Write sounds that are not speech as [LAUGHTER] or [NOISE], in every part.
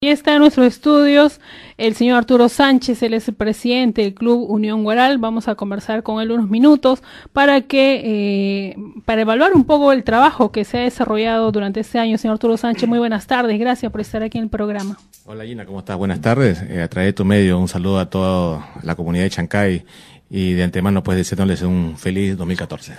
Y está en nuestros estudios el señor Arturo Sánchez, él es el presidente del Club Unión Guaral. Vamos a conversar con él unos minutos para que eh, para evaluar un poco el trabajo que se ha desarrollado durante este año. Señor Arturo Sánchez, muy buenas tardes, gracias por estar aquí en el programa. Hola Gina, ¿cómo estás? Buenas tardes. Eh, a través de tu medio, un saludo a toda la comunidad de Chancay y de antemano, pues deseándoles un feliz 2014.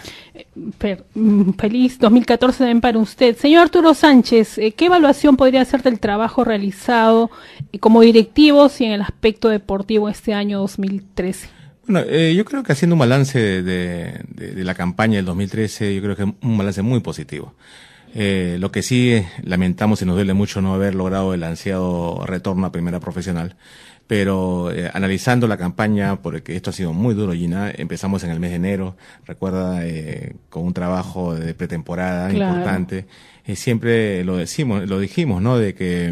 Eh, mm, feliz 2014 también para usted. Señor Arturo Sánchez, eh, ¿qué evaluación podría hacer del trabajo realizado eh, como directivos y en el aspecto deportivo este año 2013? Bueno, yo creo que haciendo un balance de, la campaña del 2013, yo creo que es un balance muy positivo. lo que sí lamentamos y nos duele mucho no haber logrado el ansiado retorno a primera profesional pero eh, analizando la campaña, porque esto ha sido muy duro, Gina, empezamos en el mes de enero, recuerda, eh, con un trabajo de pretemporada importante, eh, siempre lo decimos, lo dijimos, ¿no? De que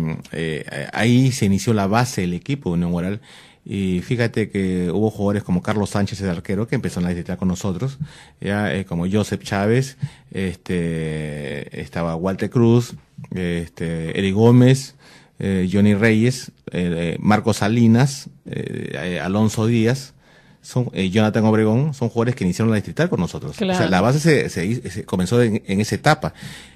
ahí se inició la base el equipo de Unión y fíjate que hubo jugadores como Carlos Sánchez, el arquero, que empezó a la con nosotros, ya, como Joseph Chávez, este, estaba Walter Cruz, este, Eri Gómez, eh, Johnny Reyes, eh, Marco Salinas, eh, Alonso Díaz, son, Jonathan Obregón, son jugadores que iniciaron la distrital con nosotros. la base se, comenzó en, esa etapa,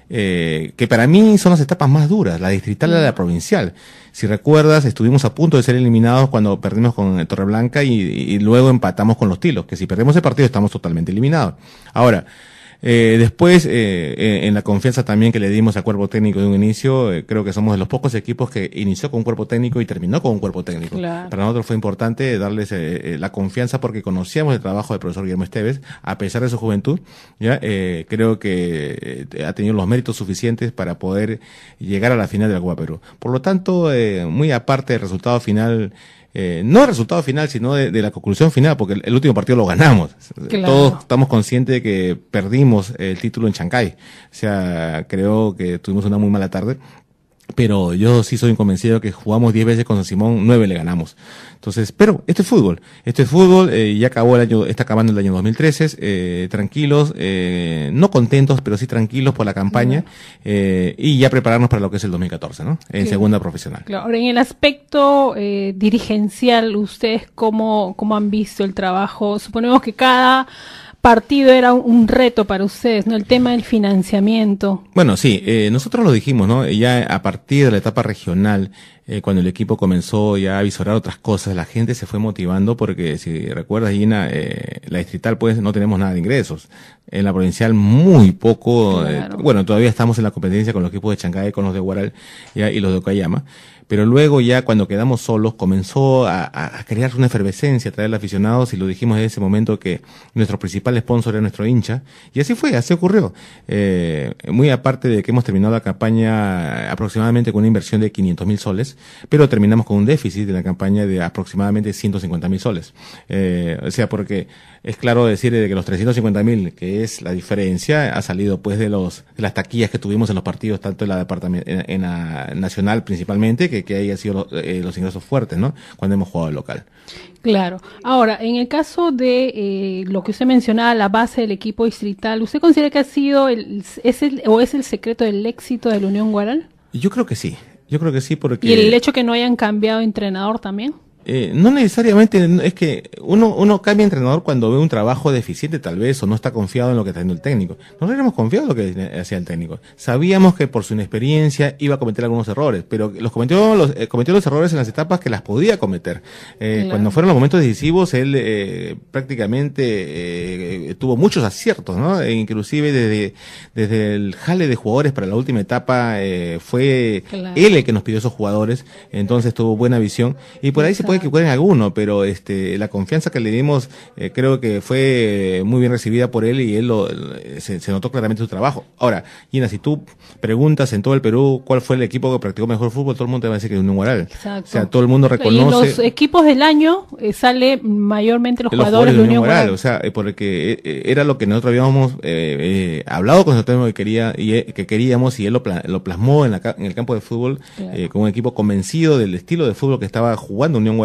que para mí son las etapas más duras, la distrital y la mm. provincial. Si recuerdas, estuvimos a punto de ser eliminados cuando perdimos con Torreblanca y, y luego empatamos con los Tilos, que si perdemos ese partido estamos totalmente eliminados. Ahora, eh, después, eh, eh, en la confianza también que le dimos al cuerpo técnico de un inicio, eh, creo que somos de los pocos equipos que inició con un cuerpo técnico y terminó con un cuerpo técnico. Para nosotros fue importante darles eh, la confianza porque conocíamos el trabajo del profesor Guillermo Esteves, a pesar de su juventud, ya creo que ha tenido los méritos suficientes para poder llegar a la final de la Copa Perú. Por lo tanto, muy aparte del resultado final, eh, no el resultado final, sino de, la conclusión final, porque el, último partido lo ganamos. Todos estamos conscientes de que perdimos el título en Chancay. O sea, creo que tuvimos una muy mala tarde pero yo sí soy convencido que jugamos diez veces con San Simón, nueve le ganamos. Entonces, pero este es fútbol, este es fútbol, eh, ya acabó el año, está acabando el año 2013, eh, tranquilos, eh, no contentos, pero sí tranquilos por la campaña eh, y ya prepararnos para lo que es el 2014, ¿no? En segunda profesional. Claro, en el aspecto dirigencial, ¿ustedes cómo, cómo han visto el trabajo? Suponemos que cada partido era un reto para ustedes, ¿no? El tema del financiamiento. Bueno, sí, eh, nosotros lo dijimos, ¿no? Ya a partir de la etapa regional, eh, cuando el equipo comenzó ya a visorar otras cosas, la gente se fue motivando porque, si recuerdas, Gina, eh, la distrital, pues, no tenemos nada de ingresos. En la provincial, muy poco. bueno, todavía estamos en la competencia con los equipos de Chancay, con los de Guaral y los de Okayama. Pero luego ya cuando quedamos solos comenzó a, crear una efervescencia, a traer aficionados y lo dijimos en ese momento que nuestro principal sponsor era nuestro hincha. Y así fue, así ocurrió. Eh, muy aparte de que hemos terminado la campaña aproximadamente con una inversión de 500 mil soles, pero terminamos con un déficit de la campaña de aproximadamente 150 mil soles. Eh, o sea, porque es claro decir de que los 350 mil, que es la diferencia, ha salido pues de los las taquillas que tuvimos en los partidos, tanto en la, en la nacional principalmente, que, que ahí han sido eh, los, ingresos fuertes, ¿no? Cuando hemos jugado local. Claro. Ahora, en el caso de eh, lo que usted mencionaba, la base del equipo distrital, ¿usted considera que ha sido el, es o es el secreto del éxito de la Unión Guaral? Yo creo que sí. Yo creo que sí, porque. ¿Y el hecho que no hayan cambiado entrenador también? Eh, no necesariamente, es que uno, uno cambia entrenador cuando ve un trabajo deficiente tal vez o no está confiado en lo que está haciendo el técnico. no éramos confiados en lo que hacía el técnico. Sabíamos que por su inexperiencia iba a cometer algunos errores, pero los cometió los, eh, cometió los errores en las etapas que las podía cometer. Eh, cuando fueron los momentos decisivos, él prácticamente tuvo muchos aciertos, ¿no? E inclusive desde, desde el jale de jugadores para la última etapa fue él el que nos pidió esos jugadores, entonces tuvo buena visión y por ahí puede que alguno, pero este, la confianza que le dimos eh, creo que fue muy bien recibida por él y él se, notó claramente su trabajo. Ahora, Gina, si tú preguntas en todo el Perú cuál fue el equipo que practicó mejor fútbol, todo el mundo te va a decir que es un Exacto. O sea, todo el mundo reconoce. Y los equipos del año eh, sale mayormente los, jugadores, de Unión Huaral. O sea, eh, porque era lo que nosotros habíamos hablado con tema que, quería, y, que queríamos y él lo, plasmó en, la, en el campo de fútbol con un equipo convencido del estilo de fútbol que estaba jugando Unión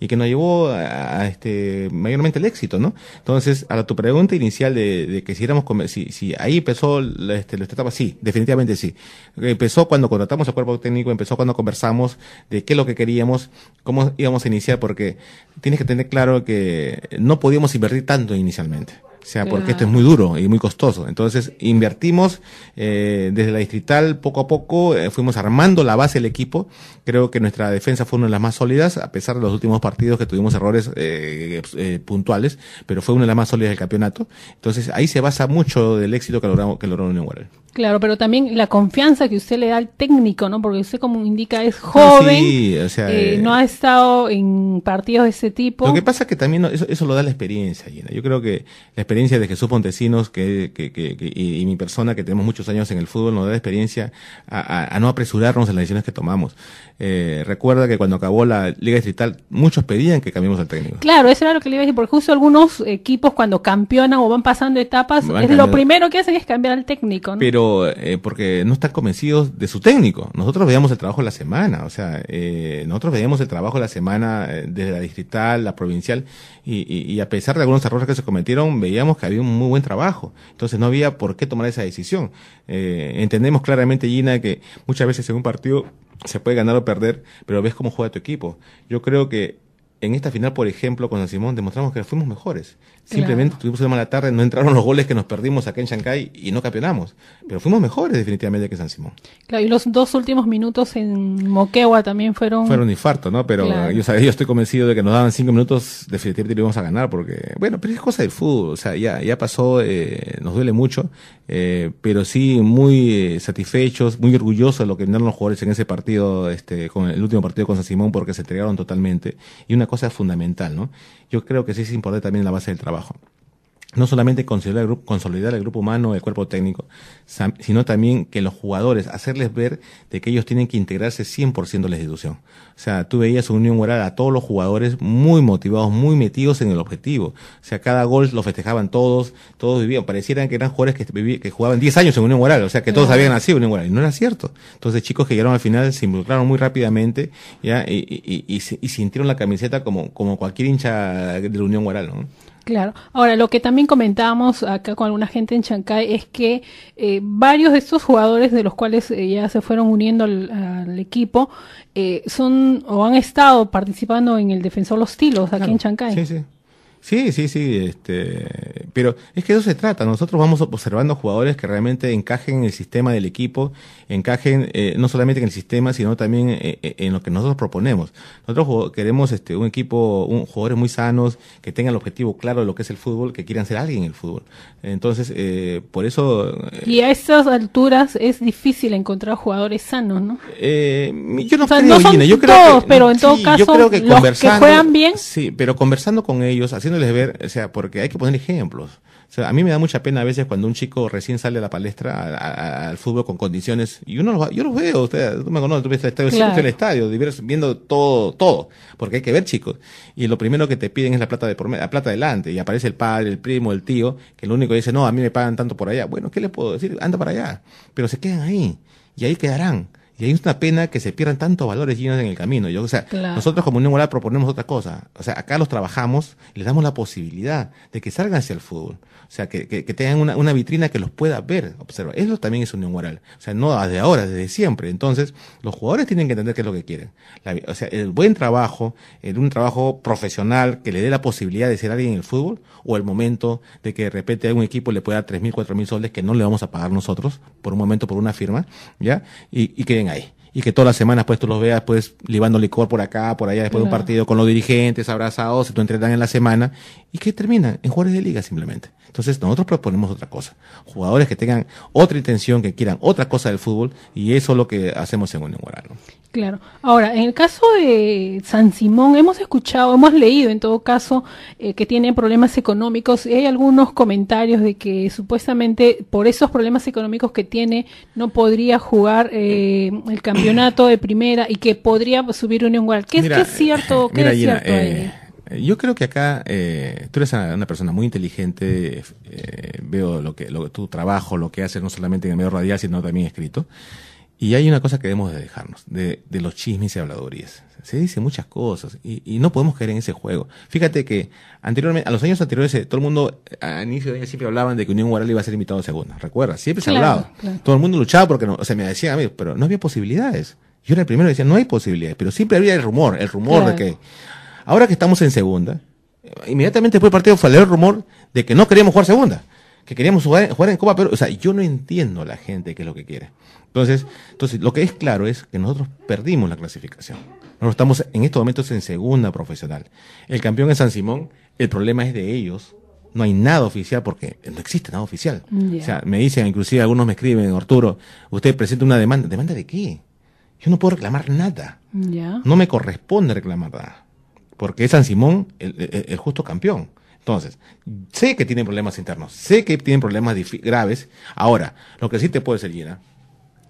y que nos llevó a, este mayormente el éxito, ¿no? Entonces, a tu pregunta inicial de, que si éramos, si, ahí empezó la, este, etapa, sí, definitivamente sí. Empezó cuando contratamos al cuerpo técnico, empezó cuando conversamos de qué es lo que queríamos, cómo íbamos a iniciar, porque tienes que tener claro que no podíamos invertir tanto inicialmente. O sea, porque esto es muy duro y muy costoso. Entonces, invertimos eh, desde la distrital poco a poco, eh, fuimos armando la base del equipo. Creo que nuestra defensa fue una de las más sólidas, a pesar de los últimos partidos que tuvimos errores eh, eh puntuales, pero fue una de las más sólidas del campeonato. Entonces, ahí se basa mucho del éxito que logramos, que logró Unión Guarel. Claro, pero también la confianza que usted le da al técnico, ¿no? Porque usted, como indica, es joven, eh, eh, no ha estado en partidos de ese tipo. Lo que pasa es que también eso, lo da la experiencia, Gina. Yo creo que la experiencia de Jesús Pontesinos que, y, mi persona, que tenemos muchos años en el fútbol, nos da la experiencia a, no apresurarnos en las decisiones que tomamos. Eh, recuerda que cuando acabó la Liga Distrital, muchos pedían que cambiemos al técnico. Claro, eso era lo que le iba a decir, porque justo algunos equipos cuando campeonan o van pasando etapas, es lo primero que hacen es cambiar al técnico, ¿no? Eh, porque no están convencidos de su técnico. Nosotros veíamos el trabajo de la semana, o sea, eh, nosotros veíamos el trabajo de la semana eh, desde la distrital, la provincial, y, y, a pesar de algunos errores que se cometieron, veíamos que había un muy buen trabajo. Entonces no había por qué tomar esa decisión. entendemos claramente, Gina, que muchas veces en un partido se puede ganar o perder, pero ves cómo juega tu equipo. Yo creo que en esta final, por ejemplo, con San Simón, demostramos que fuimos mejores. Simplemente tuvimos una mala tarde, no entraron los goles que nos perdimos acá en Shanghai y no campeonamos. Pero fuimos mejores definitivamente que San Simón. Claro, y los dos últimos minutos en Moquegua también fueron... Fueron infarto, ¿no? Pero yo, yo, estoy convencido de que nos daban cinco minutos, definitivamente íbamos a ganar, porque, bueno, pero es cosa del fútbol, o sea, ya, ya pasó, eh, nos duele mucho. Eh, pero sí muy eh, satisfechos, muy orgullosos de lo que dieron los jugadores en ese partido, este, con el último partido con San Simón, porque se entregaron totalmente. Y una cosa fundamental, ¿no? Yo creo que sí es importante también la base del trabajo no solamente consolidar el, grupo, consolidar el grupo humano, el cuerpo técnico, sino también que los jugadores, hacerles ver de que ellos tienen que integrarse 100% en la institución. O sea, tú veías en Unión Huaral a todos los jugadores muy motivados, muy metidos en el objetivo. O sea, cada gol lo festejaban todos, todos vivían, parecieran que eran jugadores que, vivían, que jugaban 10 años en Unión Huaral, o sea, que todos habían nacido en Unión Huaral, y no era cierto. Entonces, chicos que llegaron al final se involucraron muy rápidamente, ya, y, sintieron la camiseta como, como cualquier hincha de la Unión Huaral, ¿no? Claro. Ahora, lo que también comentábamos acá con alguna gente en Chancay es que eh, varios de estos jugadores de los cuales eh, ya se fueron uniendo al, equipo eh, son o han estado participando en el Defensor Los Tilos aquí en Chancay. Sí, sí. Sí, sí, sí, este, pero es que eso se trata. Nosotros vamos observando jugadores que realmente encajen en el sistema del equipo, encajen eh, no solamente en el sistema, sino también eh, eh, en lo que nosotros proponemos. Nosotros queremos este, un equipo, un, jugadores muy sanos, que tengan el objetivo claro de lo que es el fútbol, que quieran ser alguien en el fútbol. Entonces, por eso... y a estas alturas es difícil encontrar jugadores sanos, ¿no? yo no son yo creo todos, pero en todo caso, los que juegan bien... Sí, pero conversando con ellos, haciendo ver, o sea, porque hay que poner ejemplos. O sea, a mí me da mucha pena a veces cuando un chico recién sale a la palestra al fútbol con condiciones y uno los, yo los veo, usted, tú me conoces, tú ves el estadio, el estadio, viendo todo, todo, porque hay que ver chicos. Y lo primero que te piden es la plata de la plata delante y aparece el padre, el primo, el tío, que el único que dice, no, a mí me pagan tanto por allá. Bueno, ¿qué le puedo decir? Anda para allá. Pero se quedan ahí y ahí quedarán. Y ahí es una pena que se pierdan tantos valores llenos en el camino. Yo, o sea, nosotros como Unión Moral proponemos otra cosa. O sea, acá los trabajamos y les damos la posibilidad de que salgan hacia el fútbol. O sea, que, tengan una, vitrina que los pueda ver, observa. Eso también es Unión Moral. O sea, no desde ahora, desde siempre. Entonces, los jugadores tienen que entender qué es lo que quieren. o sea, el buen trabajo, el, un trabajo profesional que le dé la posibilidad de ser alguien en el fútbol o el momento de que de repente a un equipo le pueda dar 3.000, 4.000 soles que no le vamos a pagar nosotros por un momento, por una firma, ¿ya? Y, y ngày y que todas las semanas pues tú los veas pues libando licor por acá, por allá, después de un partido con los dirigentes, abrazados, se tú entrenan en la semana y que terminan en jugadores de liga simplemente. Entonces nosotros proponemos otra cosa, jugadores que tengan otra intención, que quieran otra cosa del fútbol y eso es lo que hacemos en Unión Guarano. Claro. Ahora, en el caso de San Simón, hemos escuchado, hemos leído en todo caso eh, que tiene problemas económicos. y Hay algunos comentarios de que supuestamente por esos problemas económicos que tiene no podría jugar eh, el campeonato campeonato de primera y que podría subir Unión Guadalajara. ¿Qué, es cierto? Eh, eh, yo creo que acá eh, tú eres una, persona muy inteligente, veo lo que lo, tu trabajo, lo que haces no solamente en el medio radial, sino también escrito. Y hay una cosa que debemos de dejarnos, de, de los chismes y habladurías se dice muchas cosas y, no podemos caer en ese juego. Fíjate que anteriormente, a los años anteriores, eh, todo el mundo, al inicio de siempre hablaban de que Unión Guaral iba a ser invitado a segunda, recuerda, siempre se hablaba. Todo el mundo luchaba porque, no, o sea, me decían a mí, pero no había posibilidades. Yo era el primero que decía, no hay posibilidades, pero siempre había el rumor, el rumor de que, ahora que estamos en segunda, inmediatamente después del partido salió el rumor de que no queríamos jugar segunda, que queríamos jugar, en Copa pero O sea, yo no entiendo a la gente qué es lo que quiere. Entonces, entonces, lo que es claro es que nosotros perdimos la clasificación. Nosotros estamos en estos momentos en segunda profesional. El campeón es San Simón, el problema es de ellos. No hay nada oficial porque no existe nada oficial. O sea, me dicen, inclusive algunos me escriben, Arturo, usted presenta una demanda. ¿Demanda de qué? Yo no puedo reclamar nada. No me corresponde reclamar nada. Porque es San Simón el, justo campeón. Entonces, sé que tienen problemas internos, sé que tienen problemas graves. Ahora, lo que sí te puede decir, Gina,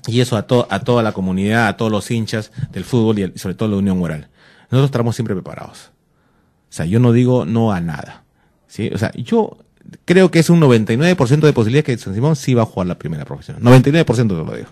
y eso a, a toda la comunidad, a todos los hinchas del fútbol y, sobre todo la Unión Moral. Nosotros estamos siempre preparados. O sea, yo no digo no a nada. ¿sí? O sea, yo creo que es un 99% de posibilidad que San Simón sí va a jugar la primera profesión. 99% te lo digo.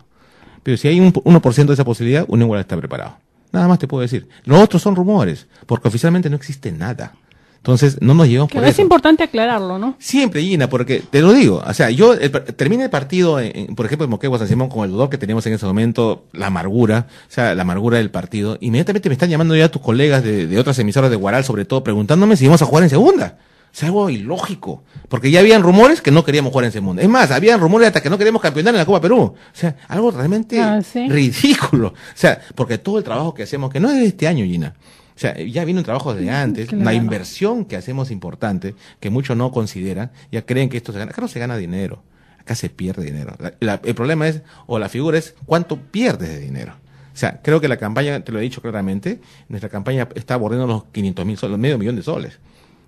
Pero si hay un 1% de esa posibilidad, Unión Moral está preparado. Nada más te puedo decir. Los otros son rumores, porque oficialmente no existe nada. Entonces, no nos llevamos pero por es eso. Es importante aclararlo, ¿no? Siempre, Gina, porque te lo digo. O sea, yo el, terminé el partido, por ejemplo, en Moquegua San Simón, con el dudor que teníamos en ese momento, la amargura, o sea, la amargura del partido. Inmediatamente me están llamando ya tus colegas de, otras emisoras de Guaral, sobre todo, preguntándome si íbamos a jugar en segunda. sea, algo ilógico. Porque ya habían rumores que no queríamos jugar en segunda. Es más, habían rumores hasta que no queríamos campeonar en la Copa Perú. O sea, algo realmente ah, ridículo. O sea, porque todo el trabajo que hacemos, que no es de este año, Gina. O sea, ya viene un trabajo desde antes, la inversión que hacemos importante, que muchos no consideran, ya creen que esto se gana, acá no se gana dinero, acá se pierde dinero. el problema es, o la figura es, ¿cuánto pierdes de dinero? O sea, creo que la campaña, te lo he dicho claramente, nuestra campaña está abordando los 500 mil soles, medio millón de soles.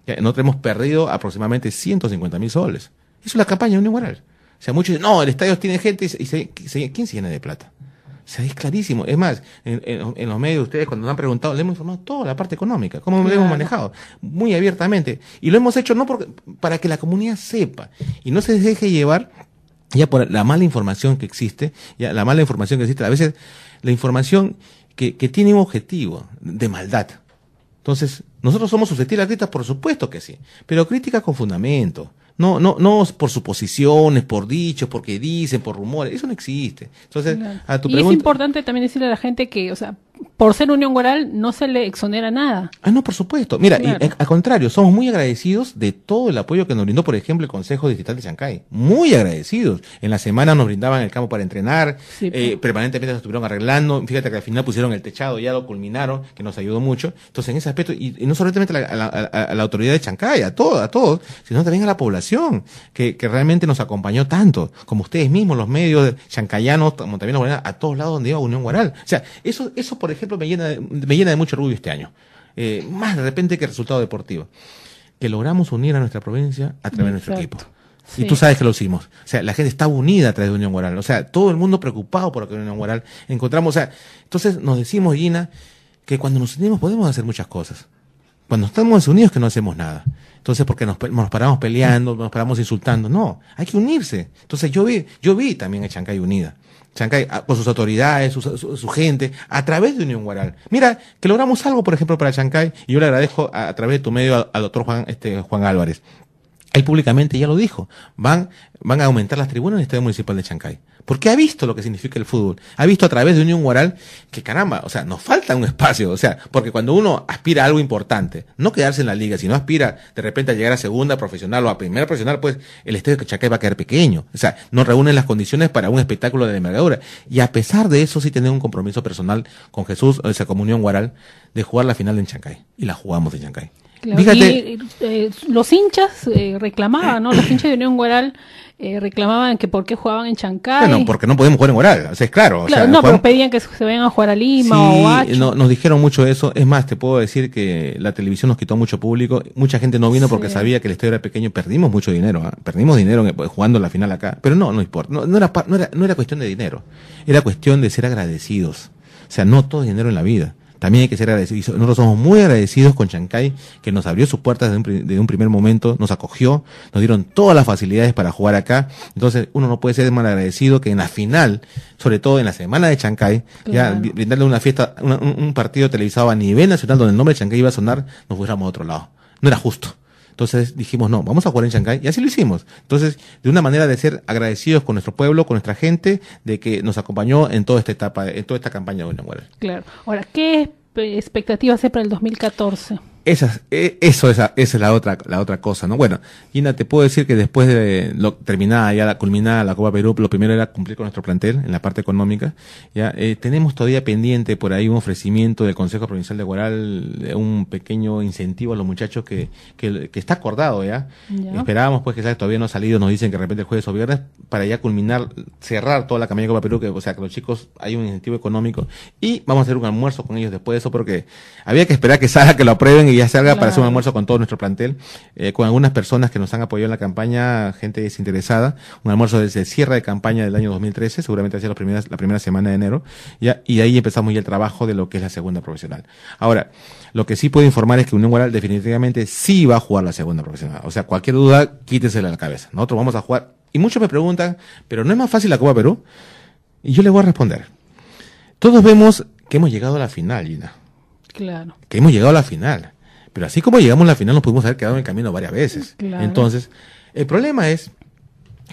nosotros hemos perdido aproximadamente 150 mil soles. Eso es la campaña de Unión O sea, muchos dicen, no, el estadio tiene gente y, ¿quién se llena de plata? se clarísimo. Es más, en, los medios ustedes cuando nos han preguntado, le hemos informado toda la parte económica, cómo lo hemos manejado, muy abiertamente. Y lo hemos hecho no porque para que la comunidad sepa y no se deje llevar ya por la mala información que existe, ya la mala información que existe, a veces la información que, que tiene un objetivo de maldad. Entonces, nosotros somos susceptibles a críticas, por supuesto que sí, pero críticas con fundamento, no, no, no por suposiciones, por dichos, porque dicen, por rumores, eso no existe. Entonces, a tu es importante también decirle a la gente que, o sea, por ser unión Guaral, no se le exonera nada. Ah, no, por supuesto. Mira, al contrario, somos muy agradecidos de todo el apoyo que nos brindó, por ejemplo, el Consejo Digital de Chancay. Muy agradecidos. En la semana nos brindaban el campo para entrenar, eh, permanentemente nos estuvieron arreglando. Fíjate que al final pusieron el techado, ya lo culminaron, que nos ayudó mucho. Entonces, en ese aspecto, y, no solamente a la, autoridad de Chancay, a todos, a todos, sino también a la población, que, realmente nos acompañó tanto, como ustedes mismos, los medios chancayanos, como también a todos lados donde iba Unión Guaral. O sea, eso, eso por ejemplo, me llena de, me llena de mucho orgullo este año. Eh, más de repente que resultado deportivo. Que logramos unir a nuestra provincia a través de nuestro equipo. Y tú sabes que lo hicimos. O sea, la gente estaba unida a través de Unión moral O sea, todo el mundo preocupado por lo que Unión moral encontramos. O sea, entonces nos decimos, Gina, que cuando nos unimos podemos hacer muchas cosas. Cuando estamos unidos que no hacemos nada. Entonces, porque nos, nos paramos peleando, nos paramos insultando. No, hay que unirse. Entonces, yo vi, yo vi también a Chancay unida. Chancay, ah, con sus autoridades, su, gente, a través de Unión Guaral. Mira, que logramos algo, por ejemplo, para Chancay, y yo le agradezco a, través de tu medio al, doctor Juan, este, Juan Álvarez. Él públicamente ya lo dijo. Van, van a aumentar las tribunas en el Estadio Municipal de Chancay. Porque ha visto lo que significa el fútbol. Ha visto a través de Unión Guaral que caramba, o sea, nos falta un espacio. O sea, porque cuando uno aspira a algo importante, no quedarse en la liga, si no aspira de repente a llegar a segunda profesional o a primera profesional, pues el Estadio de Chancay va a quedar pequeño. O sea, no reúnen las condiciones para un espectáculo de envergadura. Y a pesar de eso, sí tener un compromiso personal con Jesús, o esa comunión Guaral, de jugar la final en Chancay. Y la jugamos en Chancay. Eh, los hinchas eh, reclamaban, ¿no? Los hinchas de Unión Guaral eh, reclamaban que por qué jugaban en Chancay. Bueno, porque no podemos jugar en Guaral, o es claro. no, porque pero pedían que se vayan a jugar a Lima o a no, Nos dijeron mucho eso. Es más, te puedo decir que la televisión nos quitó mucho público. Mucha gente no vino porque sabía que el estadio era pequeño. Perdimos mucho dinero, ¿ah? perdimos dinero jugando la final acá. Pero no, no importa. No, era, no era cuestión de dinero. Era cuestión de ser agradecidos. O sea, no todo dinero en la vida. También hay que ser agradecidos. nosotros somos muy agradecidos con Chancay, que nos abrió sus puertas desde un, primer momento, nos acogió, nos dieron todas las facilidades para jugar acá. Entonces, uno no puede ser mal agradecido que en la final, sobre todo en la semana de Chancay, ya brindarle una fiesta, un, partido televisado a nivel nacional donde el nombre de Chancay iba a sonar, nos fuéramos a otro lado. No era justo. Entonces dijimos, no, vamos a jugar en Shanghái y así lo hicimos. Entonces, de una manera de ser agradecidos con nuestro pueblo, con nuestra gente, de que nos acompañó en toda esta etapa, en toda esta campaña de Unión Claro. Ahora, ¿qué eh, expectativas hay para el 2014? Esa, e, eso esa, esa es la otra, la otra cosa, ¿no? Bueno, Gina, te puedo decir que después de lo, terminada ya la culminada la Copa Perú, lo primero era cumplir con nuestro plantel en la parte económica. Ya eh, tenemos todavía pendiente por ahí un ofrecimiento del Consejo Provincial de Guaral, de un pequeño incentivo a los muchachos que, que, está acordado ya. Esperábamos pues que ya todavía no ha salido, nos dicen que de repente el jueves o viernes para ya culminar, cerrar toda la campaña de Copa Perú, que o sea que los chicos hay un incentivo económico y vamos a hacer un almuerzo con ellos después de eso porque había que esperar que salga que lo aprueben y ya salga para hacer un almuerzo con todo nuestro plantel, eh, con algunas personas que nos han apoyado en la campaña, gente desinteresada, un almuerzo desde cierre de campaña del año 2013, seguramente hacia las primeras, la primera semana de enero, ya, y ahí empezamos ya el trabajo de lo que es la segunda profesional. Ahora, lo que sí puedo informar es que Unión Guaral definitivamente sí va a jugar la segunda profesional. O sea, cualquier duda, quítesela a la cabeza. Nosotros vamos a jugar. Y muchos me preguntan, ¿pero no es más fácil la Copa Perú? Y yo le voy a responder. Todos vemos que hemos llegado a la final, Gina. Claro. Que hemos llegado a la final. Pero así como llegamos a la final, nos pudimos haber quedado en el camino varias veces. Entonces, el problema es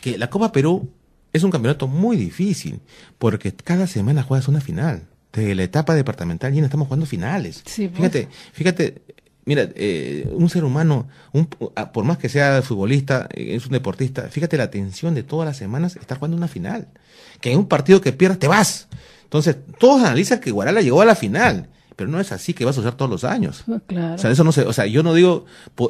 que la Copa Perú es un campeonato muy difícil, porque cada semana juegas una final. Desde la etapa departamental ya estamos jugando finales. Pues. Fíjate, fíjate, mira, eh, un ser humano, un, por más que sea futbolista, eh, es un deportista, fíjate la tensión de todas las semanas, estar jugando una final. Que en un partido que pierdas, te vas. Entonces, todos analizan que Guarala llegó a la final pero no es así que vas a usar todos los años. Ah, o sea, eso no sé, o sea, yo no digo,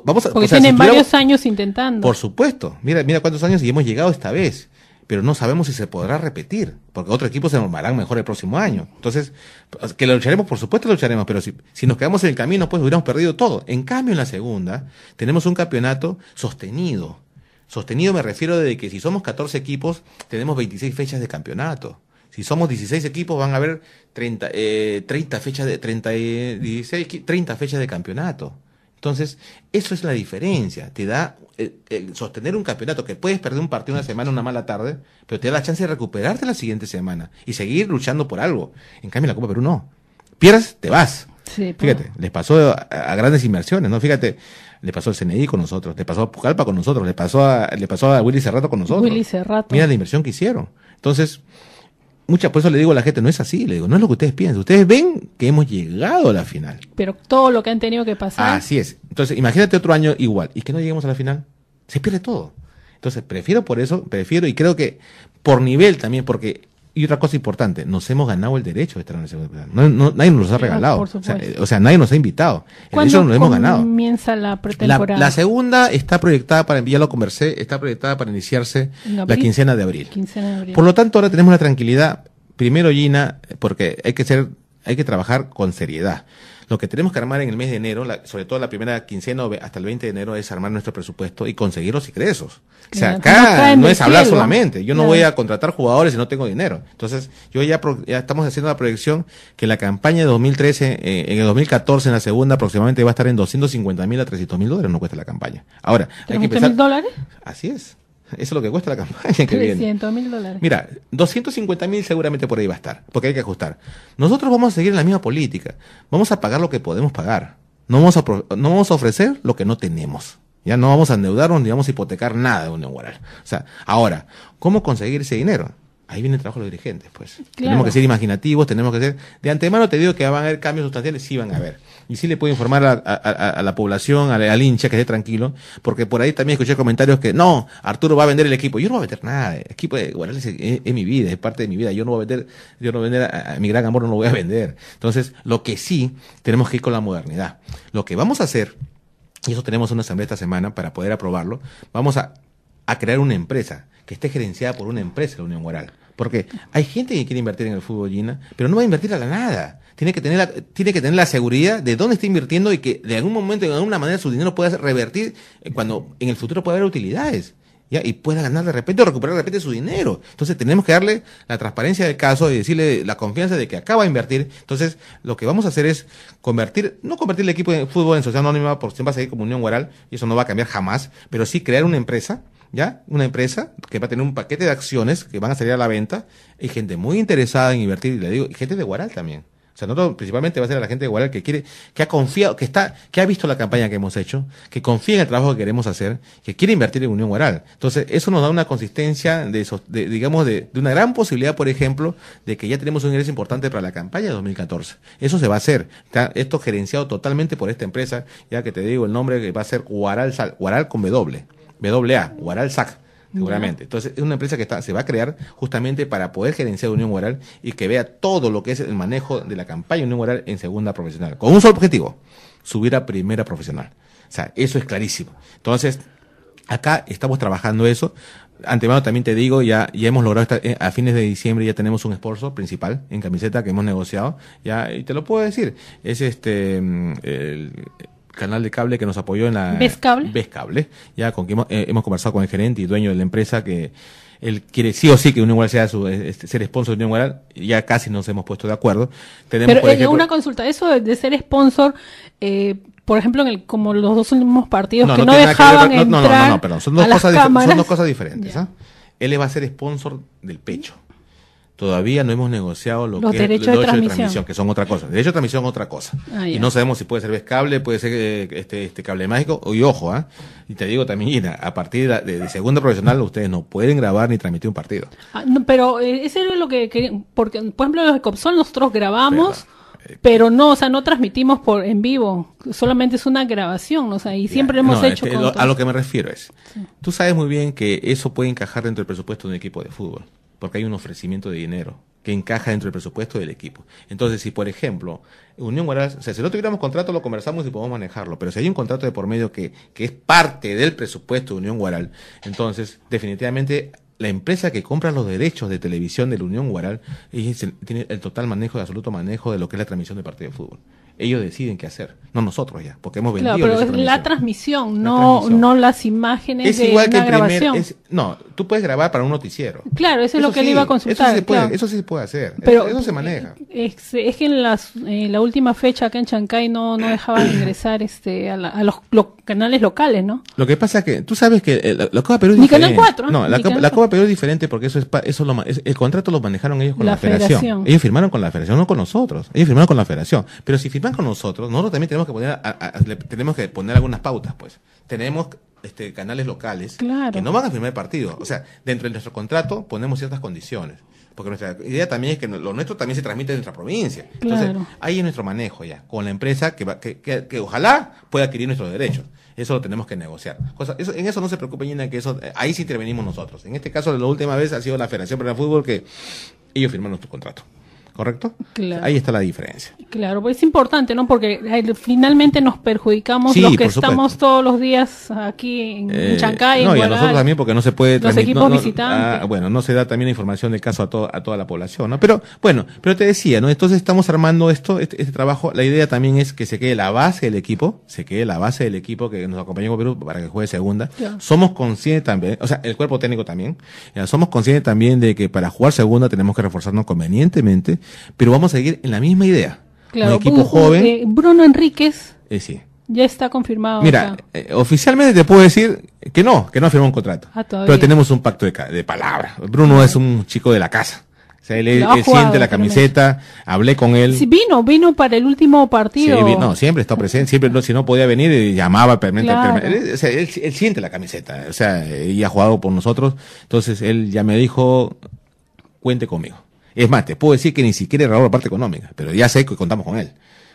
vamos a, Porque o tienen varios años intentando. Por supuesto, mira, mira cuántos años y hemos llegado esta vez, pero no sabemos si se podrá repetir, porque otro equipo se normarán mejor el próximo año. Entonces, pues, que lo lucharemos, por supuesto lo lucharemos, pero si, si nos quedamos en el camino, pues hubiéramos perdido todo. En cambio, en la segunda, tenemos un campeonato sostenido. Sostenido me refiero de que si somos 14 equipos, tenemos 26 fechas de campeonato. Si somos 16 equipos, van a haber 30, 30 eh, fechas de 30, 16, 30 fechas de campeonato. Entonces, eso es la diferencia. Te da eh, eh, sostener un campeonato que puedes perder un partido una semana, una mala tarde, pero te da la chance de recuperarte la siguiente semana y seguir luchando por algo. En cambio, la Copa Perú no. Pierdes, te vas. Pues. Fíjate, les pasó a, grandes inversiones, ¿no? Fíjate, le pasó al CNI con nosotros, le pasó a Pucalpa con nosotros, le pasó a, le pasó a Willy Cerrato con nosotros. Willy Cerrato. Mira la inversión que hicieron. Entonces, muchas por eso le digo a la gente, no es así, le digo, no es lo que ustedes piensan. Ustedes ven que hemos llegado a la final. Pero todo lo que han tenido que pasar. Así es. Entonces, imagínate otro año igual y que no lleguemos a la final. Se pierde todo. Entonces, prefiero por eso, prefiero y creo que por nivel también, porque y otra cosa importante, nos hemos ganado el derecho de estar en el Segundo nadie nos lo ha regalado. o, sea, nadie nos ha invitado. Eso lo hemos ganado. comienza la pretemporada? La, segunda está proyectada para, ya lo conversé, está proyectada para iniciarse la quincena de, abril. quincena de abril. Por lo tanto, ahora tenemos la tranquilidad, primero Gina, porque hay que ser, hay que trabajar con seriedad. Lo que tenemos que armar en el mes de enero, sobre todo la primera quincena hasta el 20 de enero, es armar nuestro presupuesto y conseguir los ingresos. O sea, acá no es hablar solamente. Yo no voy a contratar jugadores si no tengo dinero. Entonces, yo ya, estamos haciendo la proyección que la campaña de 2013, eh, en el 2014, en la segunda, aproximadamente va a estar en 250 mil a 300 mil dólares, no cuesta la campaña. Ahora, hay mil dólares? Así es. Eso es lo que cuesta la campaña que mil dólares. Mira, 250 mil seguramente por ahí va a estar, porque hay que ajustar. Nosotros vamos a seguir la misma política. Vamos a pagar lo que podemos pagar. No vamos a, no vamos a ofrecer lo que no tenemos. Ya no vamos a endeudarnos ni vamos a hipotecar nada de un O sea, ahora, ¿cómo conseguir ese dinero? ahí viene el trabajo de los dirigentes, pues. Tenemos que ser imaginativos, tenemos que ser... De antemano te digo que van a haber cambios sustanciales, sí van a haber. Y sí le puedo informar a, la población, al, hincha, que esté tranquilo, porque por ahí también escuché comentarios que, no, Arturo va a vender el equipo. Yo no voy a vender nada. El equipo es, mi vida, es parte de mi vida. Yo no voy a vender, yo no vender, a, mi gran amor no lo voy a vender. Entonces, lo que sí, tenemos que ir con la modernidad. Lo que vamos a hacer, y eso tenemos una asamblea esta semana para poder aprobarlo, vamos a crear una empresa que esté gerenciada por una empresa la Unión Guaral. Porque hay gente que quiere invertir en el fútbol, Gina, pero no va a invertir a la nada. Tiene que tener la, tiene que tener la seguridad de dónde está invirtiendo y que de algún momento, de alguna manera, su dinero pueda revertir cuando en el futuro pueda haber utilidades. ¿ya? Y pueda ganar de repente o recuperar de repente su dinero. Entonces tenemos que darle la transparencia del caso y decirle la confianza de que acaba de invertir. Entonces lo que vamos a hacer es convertir, no convertir el equipo de fútbol en sociedad anónima porque siempre va a seguir como Unión Guaral y eso no va a cambiar jamás, pero sí crear una empresa ¿ya? Una empresa que va a tener un paquete de acciones que van a salir a la venta y gente muy interesada en invertir, y le digo, gente de Guaral también. O sea, principalmente va a ser a la gente de Guaral que quiere, que ha confiado, que está, que ha visto la campaña que hemos hecho, que confía en el trabajo que queremos hacer, que quiere invertir en Unión Guaral. Entonces, eso nos da una consistencia de, digamos, de, una gran posibilidad, por ejemplo, de que ya tenemos un ingreso importante para la campaña de 2014. Eso se va a hacer. Está, esto gerenciado totalmente por esta empresa, ya que te digo el nombre que va a ser Guaral, Guaral con doble BWA, Guaral SAC, seguramente. Entonces, es una empresa que está, se va a crear justamente para poder gerenciar Unión Guaral y que vea todo lo que es el manejo de la campaña Unión Guaral en segunda profesional, con un solo objetivo, subir a primera profesional. O sea, eso es clarísimo. Entonces, acá estamos trabajando eso. Antemano también te digo, ya, ya hemos logrado, eh, a fines de diciembre ya tenemos un esfuerzo principal en camiseta que hemos negociado, ya, y te lo puedo decir, es este, mm, el, canal de cable que nos apoyó en la... ¿Ves Cable? ya con que eh, hemos, conversado con el gerente y dueño de la empresa que él quiere sí o sí que un igual sea su, eh, este, ser sponsor de Unión igual ya casi nos hemos puesto de acuerdo. Tenemos, Pero eh, una consulta, eso de, ser sponsor, eh, por ejemplo, en el, como los dos últimos partidos que no, dejaban entrar no, no, no, perdón, son dos, cosas, diferentes. ¿ah? él le Él va a ser sponsor del pecho todavía no hemos negociado los derechos de, transmisión. que son otra cosa. Derecho de transmisión otra cosa. Ah, y no sabemos si puede ser vez cable, puede ser eh, este, este, cable mágico. Y ojo, ¿ah? y te digo también, a partir de, segunda profesional ustedes no pueden grabar ni transmitir un partido. Ah, pero eh, eso es lo que, porque por ejemplo los ecopsol nosotros grabamos. Eh, pero, no, o sea, no transmitimos por en vivo, solamente es una grabación, o sea, y siempre hemos hecho. Este, a lo que me refiero es, tú sabes muy bien que eso puede encajar dentro del presupuesto de un equipo de fútbol porque hay un ofrecimiento de dinero que encaja dentro del presupuesto del equipo. Entonces, si por ejemplo, Unión Guaral, o sea, si no tuviéramos contrato, lo conversamos y podemos manejarlo, pero si hay un contrato de por medio que, que es parte del presupuesto de Unión Guaral, entonces definitivamente la empresa que compra los derechos de televisión de la Unión Guaral tiene el total manejo, el absoluto manejo de lo que es la transmisión de partido de fútbol ellos deciden qué hacer, no nosotros ya, porque hemos vendido. Claro, pero es la transmisión, no, no las imágenes es de igual grabación. no, tú puedes grabar para un noticiero. Claro, eso, es lo que le iba a consultar. Eso, sí se puede hacer, pero, eso, se maneja. Es, que en las, la última fecha acá en Chancay no, no dejaban [CLEARS THROAT] ingresar este a, los, canales locales, ¿no? Lo que pasa es que tú sabes que eh, la, Copa Perú es diferente. No, la, Perú es diferente porque eso es, eso el contrato lo manejaron ellos con la, federación. federación. Ellos firmaron con la federación, no con nosotros. Ellos firmaron con la federación. Pero si firmaron con nosotros, nosotros también tenemos que poner, tenemos que poner algunas pautas, pues. Tenemos este, canales locales que no van a firmar el partido. O sea, dentro de nuestro contrato ponemos ciertas condiciones. Porque nuestra idea también es que lo nuestro también se transmite en nuestra provincia. Entonces, ahí es nuestro manejo ya, con la empresa que, que, ojalá pueda adquirir nuestros derechos. Eso lo tenemos que negociar. en eso no se preocupen, Gina, que eso, eh, ahí sí intervenimos nosotros. En este caso, la última vez ha sido la Federación para Fútbol que ellos firmaron nuestro contrato. ¿correcto? Ahí está la diferencia. Claro, pues es importante, ¿no? Porque finalmente nos perjudicamos los que estamos todos los días aquí en, eh, Chancay. No, y a nosotros también porque no se puede... Los equipos ah, bueno, no se da también la información del caso a, a toda la población, ¿no? Pero bueno, pero te decía, ¿no? Entonces estamos armando esto, este, este, trabajo. La idea también es que se quede la base del equipo, se quede la base del equipo que nos acompañó con Perú para que juegue segunda. Somos conscientes también, o sea, el cuerpo técnico también, eh, somos conscientes también de que para jugar segunda tenemos que reforzarnos convenientemente pero vamos a seguir en la misma idea. un equipo joven. Eh, Bruno Enríquez. Eh, sí. Ya está confirmado. Mira, eh, oficialmente te puedo decir que no, que no firmó un contrato. Ah, pero tenemos un pacto de, palabra. Bruno ah. es un chico de la casa. O siente la camiseta, hablé con él. vino, vino para el último partido. vino, siempre está presente, siempre, si no podía venir, llamaba Él, siente la camiseta, o sea, y ha jugado por nosotros. Entonces, él ya me dijo, cuente conmigo. Es más, te puedo decir que ni siquiera era la parte económica, pero ya sé que contamos con él.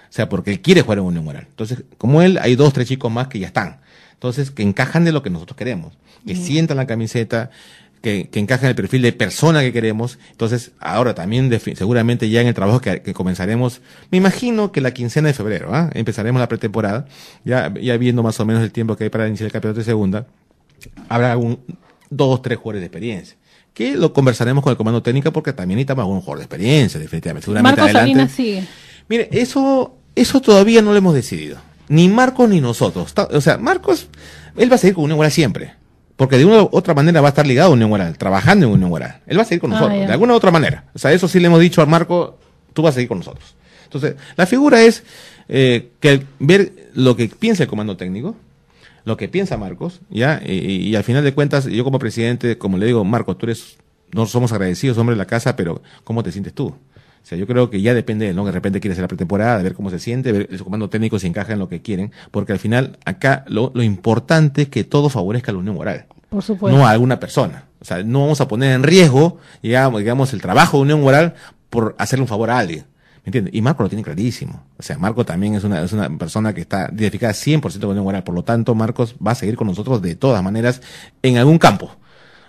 O sea, porque él quiere jugar en Unión Moral. Entonces, como él, hay dos, tres chicos más que ya están. Entonces, que encajan de lo que nosotros queremos. Que sientan la camiseta, que, que encajan el perfil de persona que queremos. Entonces, ahora también, seguramente ya en el trabajo que, comenzaremos, me imagino que la quincena de febrero, ¿ah? Empezaremos la pretemporada, ya, ya viendo más o menos el tiempo que hay para iniciar el campeonato de segunda. Habrá un dos, tres jugadores de experiencia que lo conversaremos con el comando técnico porque también necesitamos un jugador de experiencia, definitivamente. Marcos adelante. Sigue. Mire, eso, eso todavía no lo hemos decidido. Ni Marcos ni nosotros. O sea, Marcos, él va a seguir con Unión Guaral siempre. Porque de una u otra manera va a estar ligado a Unión Guaral, trabajando en Unión Guaral. Él va a seguir con ah, nosotros, de alguna u otra manera. O sea, eso sí le hemos dicho a Marco, tú vas a seguir con nosotros. Entonces, la figura es eh, que ver lo que piensa el comando técnico, lo que piensa Marcos, ¿ya? Y, al final de cuentas, yo como presidente, como le digo, Marcos, tú eres, no somos agradecidos, hombres de la casa, pero ¿cómo te sientes tú? O sea, yo creo que ya depende de ¿no? De repente quiere hacer la pretemporada, ver cómo se siente, ver el comando técnico si encaja en lo que quieren, porque al final acá lo, importante es que todo favorezca la unión moral. Por supuesto. No a alguna persona. O sea, no vamos a poner en riesgo, digamos el trabajo de unión moral por hacerle un favor a alguien. ¿Me entiendes? Y Marco lo tiene clarísimo. O sea, Marco también es una, es una persona que está identificada 100% con el Por lo tanto, Marcos va a seguir con nosotros de todas maneras en algún campo.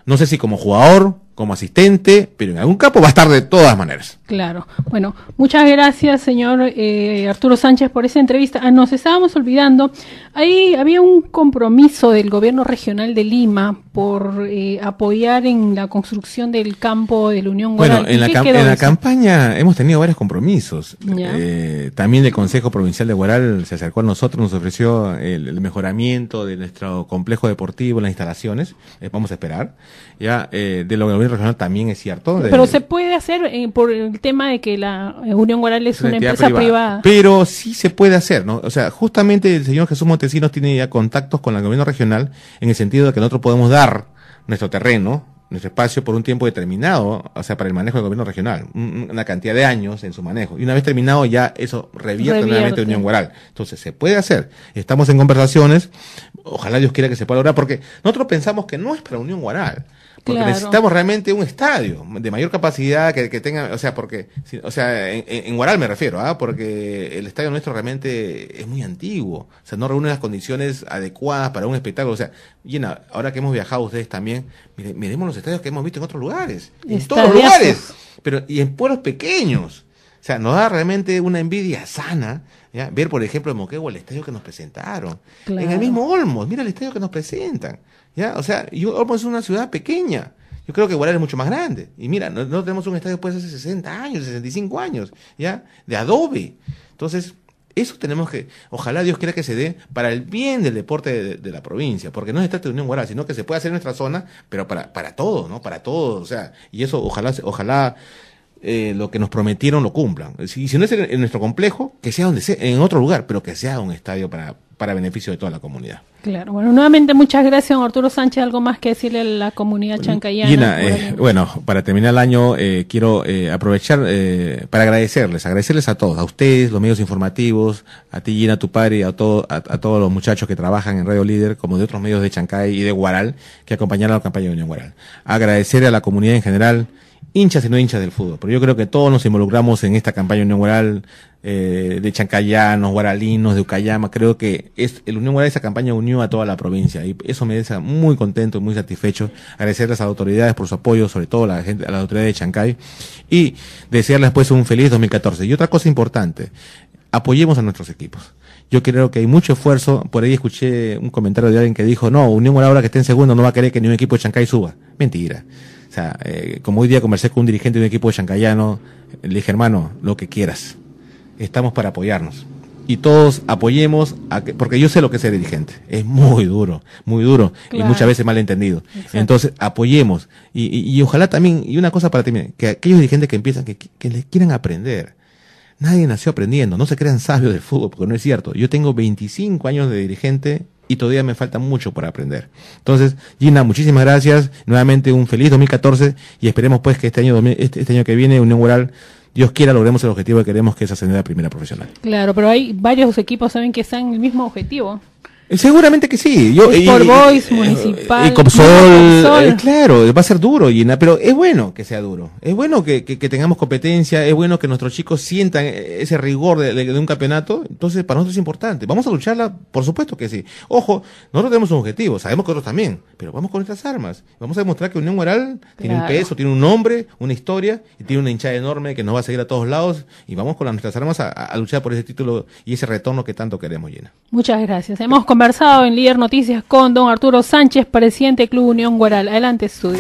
No sé si como jugador, como asistente, pero en algún campo va a estar de todas maneras. Claro. Bueno, muchas gracias, señor eh, Arturo Sánchez, por esa entrevista. Ah, nos estábamos olvidando, ahí había un compromiso del gobierno regional de Lima por eh, apoyar en la construcción del campo de la Unión Guaral. Bueno, en, la, la, campaña hemos tenido varios compromisos. Eh, también el Consejo Provincial de Guaral se acercó a nosotros, nos ofreció el, mejoramiento de nuestro complejo deportivo, las instalaciones. Eh, vamos a esperar. Ya, de lo que regional también es cierto. pero se puede hacer eh, por el tema de que la Unión Guaral es una empresa privada. Pero sí se puede hacer, ¿no? O sea, justamente el señor Jesús Montesinos tiene ya contactos con el gobierno regional en el sentido de que nosotros podemos dar nuestro terreno, nuestro espacio por un tiempo determinado, o sea, para el manejo del gobierno regional, una cantidad de años en su manejo. Y una vez terminado ya eso revierte, revierte. nuevamente Unión Guaral. Entonces, se puede hacer. Estamos en conversaciones, ojalá Dios quiera que se pueda lograr, porque nosotros pensamos que no es para Unión Guaral. Porque necesitamos realmente un estadio de mayor capacidad que, que tenga, o sea, porque, o sea, en, en Guaral me refiero, ¿ah? porque el estadio nuestro realmente es muy antiguo, o sea, no reúne las condiciones adecuadas para un espectáculo, o sea, llena, ahora que hemos viajado ustedes también, mire, miremos los estadios que hemos visto en otros lugares, en todos los lugares, pero y en pueblos pequeños. O sea, nos da realmente una envidia sana ¿ya? ver, por ejemplo, en Moquegua el estadio que nos presentaron. En el mismo Olmos, mira el estadio que nos presentan. ¿ya? O sea, Olmos es una ciudad pequeña. Yo creo que Guaral es mucho más grande. Y mira, no, tenemos un estadio pues hace 60 años, 65 años, ¿ya? De adobe. Entonces, eso tenemos que, ojalá Dios quiera que se dé para el bien del deporte de, la provincia, porque no es Estadio de Unión Guaral, sino que se puede hacer en nuestra zona, pero para, para todos, ¿no? Para todos, o sea, y eso ojalá, ojalá eh, lo que nos prometieron lo cumplan. Eh, si, si no es en, nuestro complejo, que sea donde sea, en otro lugar, pero que sea un estadio para, para beneficio de toda la comunidad. Claro, bueno, nuevamente muchas gracias, Arturo Sánchez. ¿Algo más que decirle a la comunidad chancayana? Gina, eh, bueno, para terminar el año, quiero aprovechar para agradecerles, agradecerles a todos, a ustedes, los medios informativos, a ti, Gina, a tu padre, a, todo, a, todos los muchachos que trabajan en Radio Líder, como de otros medios de Chancay y de Guaral, que acompañaron la campaña de Unión Guaral. Agradecer a la comunidad en general, hinchas y no hinchas del fútbol, pero yo creo que todos nos involucramos en esta campaña Unión eh, de chancayanos, guaralinos, de Ucayama, creo que es, el Unión Guaral esa campaña unió a toda la provincia y eso me deja muy contento y muy satisfecho, agradecerles a las autoridades por su apoyo, sobre todo a la gente, a las autoridades de Chancay y desearles pues un feliz 2014. Y otra cosa importante, apoyemos a nuestros equipos. Yo creo que hay mucho esfuerzo. Por ahí escuché un comentario de alguien que dijo, no, Unión Guaral ahora que esté en segundo no va a querer que ni un equipo de Chancay suba. Mentira sea, eh, como hoy día conversé con un dirigente de un equipo de Chancayano, le dije, hermano, lo que quieras. Estamos para apoyarnos. Y todos apoyemos, a porque yo sé lo que es ser dirigente. Es muy duro, muy duro. Y muchas veces malentendido. entendido. Entonces, apoyemos. Y, ojalá también, y una cosa para terminar, que aquellos dirigentes que empiezan, que, que les quieran aprender. Nadie nació aprendiendo, no se crean sabios del fútbol, porque no es cierto. Yo tengo 25 años de dirigente y todavía me falta mucho por aprender. Entonces, Gina, muchísimas gracias. Nuevamente un feliz 2014 y esperemos pues que este año, este, este, año que viene Unión Oral Dios quiera, logremos el objetivo que queremos, que es ascender a primera profesional. Claro, pero hay varios equipos saben que están en el mismo objetivo. Eh, seguramente que sí. Eh, y, por voice eh, municipal. Y claro, va a ser duro, Gina, pero es bueno que sea duro. Es bueno que, tengamos competencia, es bueno que nuestros chicos sientan ese rigor de, un campeonato. Entonces, para nosotros es importante. ¿Vamos a lucharla? Por supuesto que sí. Ojo, nosotros tenemos un objetivo, sabemos que otros también, pero vamos con nuestras armas. Vamos a demostrar que Unión Moral tiene un peso, tiene un nombre, una historia, y tiene una hinchada enorme que nos va a seguir a todos lados, y vamos con nuestras armas a, luchar por ese título y ese retorno que tanto queremos, Gina. Muchas gracias. Hemos conversado en Líder Noticias con don Arturo Sánchez, presidente del Club Unión Guaral. Adelante, estudio.